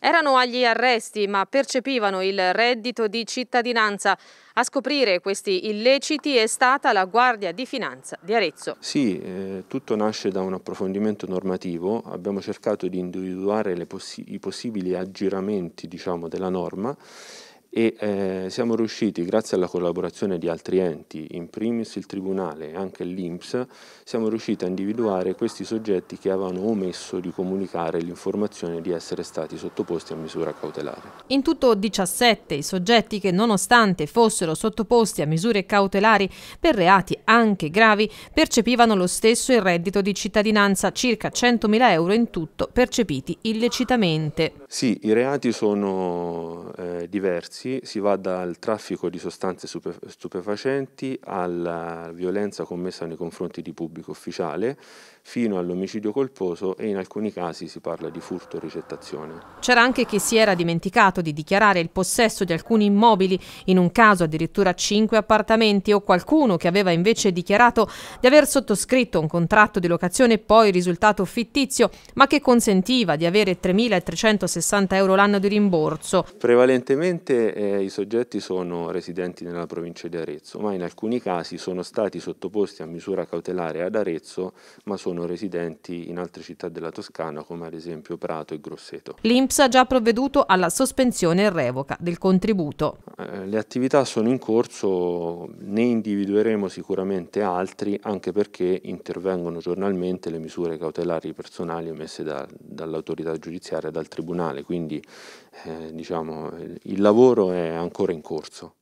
Erano agli arresti ma percepivano il reddito di cittadinanza. A scoprire questi illeciti è stata la Guardia di Finanza di Arezzo. Sì, eh, tutto nasce da un approfondimento normativo. Abbiamo cercato di individuare possi i possibili aggiramenti diciamo, della norma e eh, siamo riusciti, grazie alla collaborazione di altri enti, in primis il Tribunale e anche l'Inps, siamo riusciti a individuare questi soggetti che avevano omesso di comunicare l'informazione di essere stati sottoposti a misura cautelare. In tutto 17 i soggetti che nonostante fossero sottoposti a misure cautelari per reati anche gravi percepivano lo stesso il reddito di cittadinanza, circa 100.000 euro in tutto percepiti illecitamente. Sì, i reati sono eh, diversi, si va dal traffico di sostanze stupefacenti alla violenza commessa nei confronti di pubblico ufficiale fino all'omicidio colposo e in alcuni casi si parla di furto e ricettazione. C'era anche chi si era dimenticato di dichiarare il possesso di alcuni immobili, in un caso addirittura cinque appartamenti o qualcuno che aveva invece dichiarato di aver sottoscritto un contratto di locazione poi risultato fittizio ma che consentiva di avere 3.360 euro l'anno di rimborso. Prevalentemente eh, i soggetti sono residenti nella provincia di Arezzo ma in alcuni casi sono stati sottoposti a misura cautelare ad Arezzo ma sono sono residenti in altre città della Toscana come ad esempio Prato e Grosseto. L'Inps ha già provveduto alla sospensione e revoca del contributo. Eh, le attività sono in corso, ne individueremo sicuramente altri anche perché intervengono giornalmente le misure cautelari personali emesse da, dall'autorità giudiziaria e dal Tribunale, quindi eh, diciamo, il lavoro è ancora in corso.